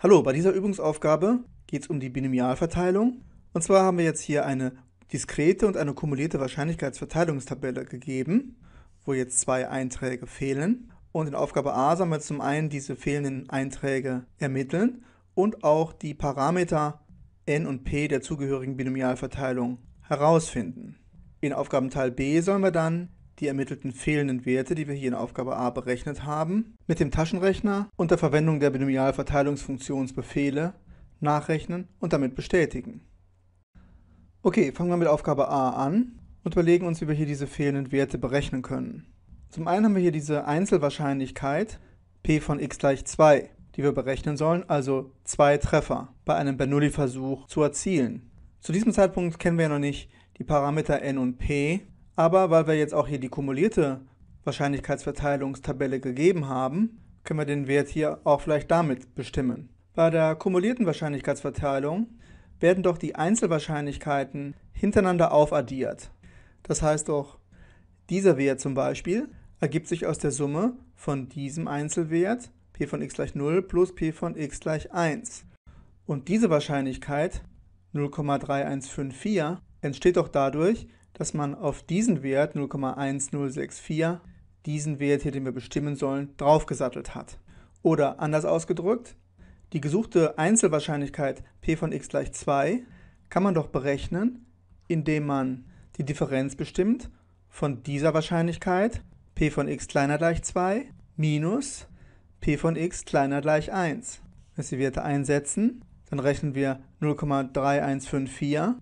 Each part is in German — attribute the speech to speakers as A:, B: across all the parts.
A: Hallo, bei dieser Übungsaufgabe geht es um die Binomialverteilung. Und zwar haben wir jetzt hier eine diskrete und eine kumulierte Wahrscheinlichkeitsverteilungstabelle gegeben, wo jetzt zwei Einträge fehlen. Und in Aufgabe A sollen wir zum einen diese fehlenden Einträge ermitteln und auch die Parameter n und p der zugehörigen Binomialverteilung herausfinden. In Aufgabenteil B sollen wir dann die ermittelten fehlenden Werte, die wir hier in Aufgabe A berechnet haben, mit dem Taschenrechner unter Verwendung der Binomialverteilungsfunktionsbefehle nachrechnen und damit bestätigen. Okay, fangen wir mit Aufgabe A an und überlegen uns, wie wir hier diese fehlenden Werte berechnen können. Zum einen haben wir hier diese Einzelwahrscheinlichkeit p von x gleich 2, die wir berechnen sollen, also zwei Treffer bei einem Bernoulli-Versuch zu erzielen. Zu diesem Zeitpunkt kennen wir ja noch nicht die Parameter n und p, aber weil wir jetzt auch hier die kumulierte Wahrscheinlichkeitsverteilungstabelle gegeben haben, können wir den Wert hier auch vielleicht damit bestimmen. Bei der kumulierten Wahrscheinlichkeitsverteilung werden doch die Einzelwahrscheinlichkeiten hintereinander aufaddiert. Das heißt doch, dieser Wert zum Beispiel ergibt sich aus der Summe von diesem Einzelwert p von x gleich 0 plus p von x gleich 1. Und diese Wahrscheinlichkeit 0,3154 entsteht doch dadurch, dass man auf diesen Wert 0,1064, diesen Wert hier, den wir bestimmen sollen, draufgesattelt hat. Oder anders ausgedrückt, die gesuchte Einzelwahrscheinlichkeit p von x gleich 2 kann man doch berechnen, indem man die Differenz bestimmt von dieser Wahrscheinlichkeit p von x kleiner gleich 2 minus p von x kleiner gleich 1. Wenn wir die Werte einsetzen, dann rechnen wir 0,3154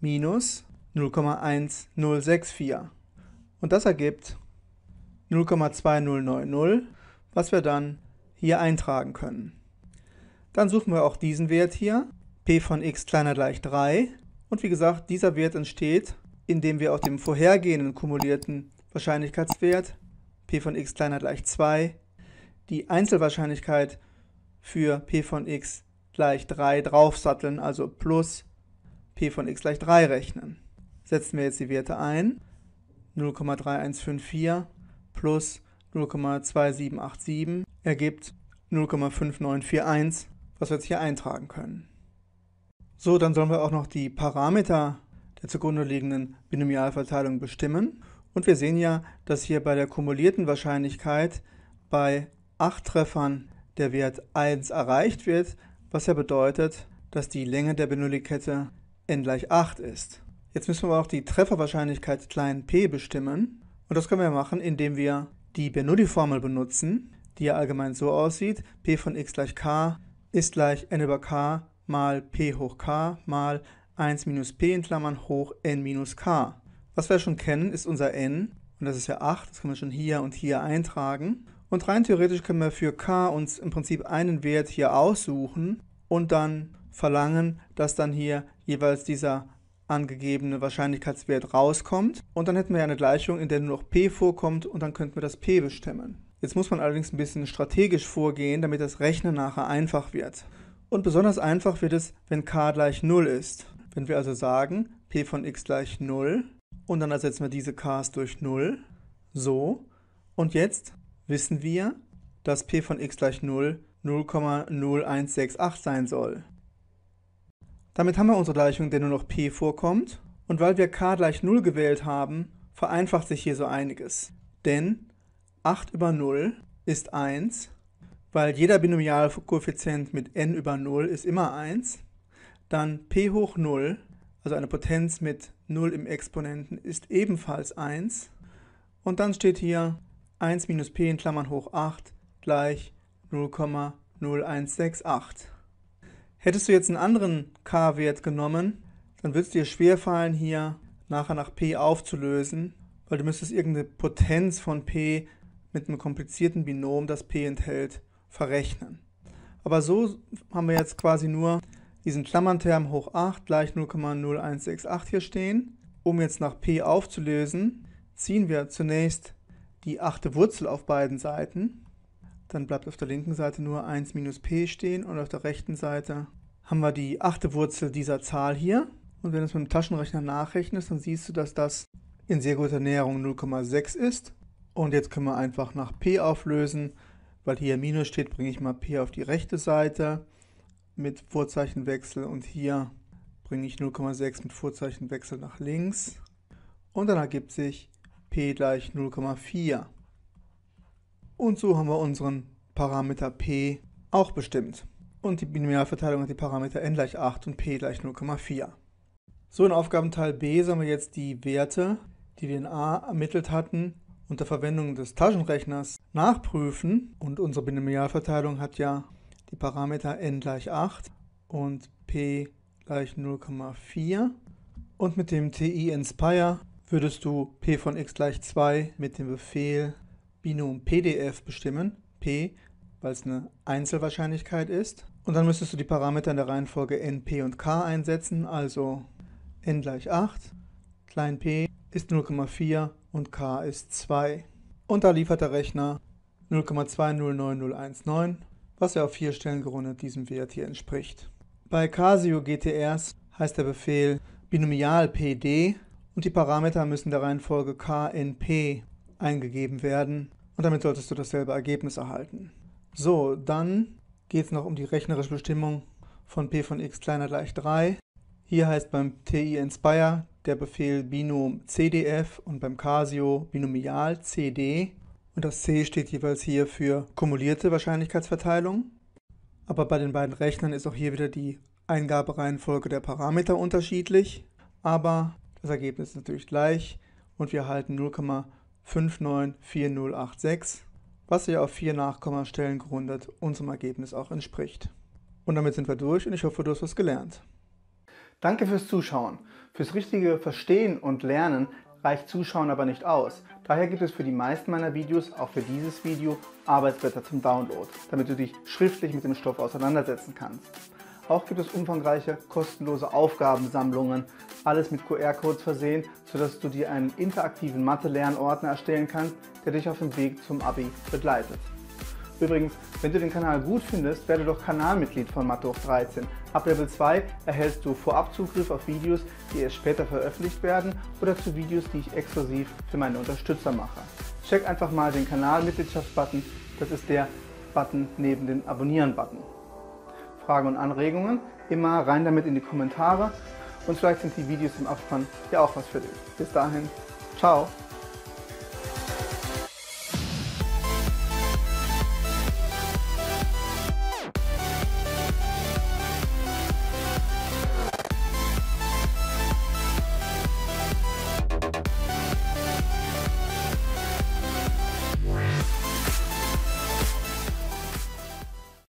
A: minus 0,1064. Und das ergibt 0,2090, was wir dann hier eintragen können. Dann suchen wir auch diesen Wert hier, p von x kleiner gleich 3. Und wie gesagt, dieser Wert entsteht, indem wir auf dem vorhergehenden kumulierten Wahrscheinlichkeitswert p von x kleiner gleich 2 die Einzelwahrscheinlichkeit für p von x gleich 3 draufsatteln, also plus p von x gleich 3 rechnen setzen wir jetzt die Werte ein. 0,3154 plus 0,2787 ergibt 0,5941, was wir jetzt hier eintragen können. So, dann sollen wir auch noch die Parameter der zugrunde liegenden Binomialverteilung bestimmen. Und wir sehen ja, dass hier bei der kumulierten Wahrscheinlichkeit bei 8 Treffern der Wert 1 erreicht wird, was ja bedeutet, dass die Länge der Bernoulli-Kette n gleich 8 ist. Jetzt müssen wir aber auch die Trefferwahrscheinlichkeit klein p bestimmen. Und das können wir machen, indem wir die Bernoulli-Formel benutzen, die ja allgemein so aussieht. p von x gleich k ist gleich n über k mal p hoch k mal 1 minus p in Klammern hoch n minus k. Was wir schon kennen, ist unser n. Und das ist ja 8, das können wir schon hier und hier eintragen. Und rein theoretisch können wir für k uns im Prinzip einen Wert hier aussuchen und dann verlangen, dass dann hier jeweils dieser angegebene Wahrscheinlichkeitswert rauskommt. Und dann hätten wir ja eine Gleichung, in der nur noch p vorkommt und dann könnten wir das p bestimmen. Jetzt muss man allerdings ein bisschen strategisch vorgehen, damit das Rechnen nachher einfach wird. Und besonders einfach wird es, wenn k gleich 0 ist. Wenn wir also sagen, p von x gleich 0 und dann ersetzen wir diese k's durch 0, so. Und jetzt wissen wir, dass p von x gleich 0 0,0168 sein soll. Damit haben wir unsere Gleichung, der nur noch p vorkommt. Und weil wir k gleich 0 gewählt haben, vereinfacht sich hier so einiges. Denn 8 über 0 ist 1, weil jeder Binomialkoeffizient mit n über 0 ist immer 1. Dann p hoch 0, also eine Potenz mit 0 im Exponenten, ist ebenfalls 1. Und dann steht hier 1 minus p in Klammern hoch 8 gleich 0,0168. Hättest du jetzt einen anderen K-Wert genommen, dann würde es dir schwerfallen, hier nachher nach P aufzulösen, weil du müsstest irgendeine Potenz von P mit einem komplizierten Binom, das P enthält, verrechnen. Aber so haben wir jetzt quasi nur diesen Klammernterm hoch 8 gleich 0,0168 hier stehen. Um jetzt nach P aufzulösen, ziehen wir zunächst die achte Wurzel auf beiden Seiten. Dann bleibt auf der linken Seite nur 1 minus p stehen und auf der rechten Seite haben wir die achte Wurzel dieser Zahl hier. Und wenn du es mit dem Taschenrechner nachrechnest, dann siehst du, dass das in sehr guter Näherung 0,6 ist. Und jetzt können wir einfach nach p auflösen. Weil hier Minus steht, bringe ich mal p auf die rechte Seite mit Vorzeichenwechsel und hier bringe ich 0,6 mit Vorzeichenwechsel nach links. Und dann ergibt sich p gleich 0,4. Und so haben wir unseren Parameter p auch bestimmt. Und die Binomialverteilung hat die Parameter n gleich 8 und p gleich 0,4. So, in Aufgabenteil b sollen wir jetzt die Werte, die wir in a ermittelt hatten, unter Verwendung des Taschenrechners nachprüfen. Und unsere Binomialverteilung hat ja die Parameter n gleich 8 und p gleich 0,4. Und mit dem TI Inspire würdest du p von x gleich 2 mit dem Befehl Binom PDF bestimmen, p, weil es eine Einzelwahrscheinlichkeit ist. Und dann müsstest du die Parameter in der Reihenfolge n, p und k einsetzen, also n gleich 8, klein p ist 0,4 und k ist 2. Und da liefert der Rechner 0,209019, was ja auf vier Stellen gerundet diesem Wert hier entspricht. Bei Casio GTRs heißt der Befehl binomial pd und die Parameter müssen der Reihenfolge k, n, p eingegeben werden und damit solltest du dasselbe Ergebnis erhalten. So, dann geht es noch um die rechnerische Bestimmung von p von x kleiner gleich 3. Hier heißt beim TI Inspire der Befehl Binom CDF und beim Casio Binomial CD. Und das C steht jeweils hier für kumulierte Wahrscheinlichkeitsverteilung. Aber bei den beiden Rechnern ist auch hier wieder die Eingabereihenfolge der Parameter unterschiedlich. Aber das Ergebnis ist natürlich gleich und wir erhalten 0,5 594086, was sich auf vier Nachkommastellen gründet und zum Ergebnis auch entspricht. Und damit sind wir durch und ich hoffe, du hast was gelernt. Danke fürs Zuschauen. Fürs richtige Verstehen und Lernen reicht Zuschauen aber nicht aus. Daher gibt es für die meisten meiner Videos, auch für dieses Video, Arbeitsblätter zum Download, damit du dich schriftlich mit dem Stoff auseinandersetzen kannst auch gibt es umfangreiche kostenlose Aufgabensammlungen, alles mit QR-Codes versehen, sodass du dir einen interaktiven Mathe-Lernordner erstellen kannst, der dich auf dem Weg zum Abi begleitet. Übrigens, wenn du den Kanal gut findest, werde doch Kanalmitglied von Mathe hoch 13. Ab Level 2 erhältst du vorab Zugriff auf Videos, die erst später veröffentlicht werden oder zu Videos, die ich exklusiv für meine Unterstützer mache. Check einfach mal den Kanalmitgliedschaftsbutton, das ist der Button neben dem Abonnieren-Button. Fragen und Anregungen. Immer rein damit in die Kommentare und vielleicht sind die Videos im Abspann ja auch was für dich. Bis dahin, ciao!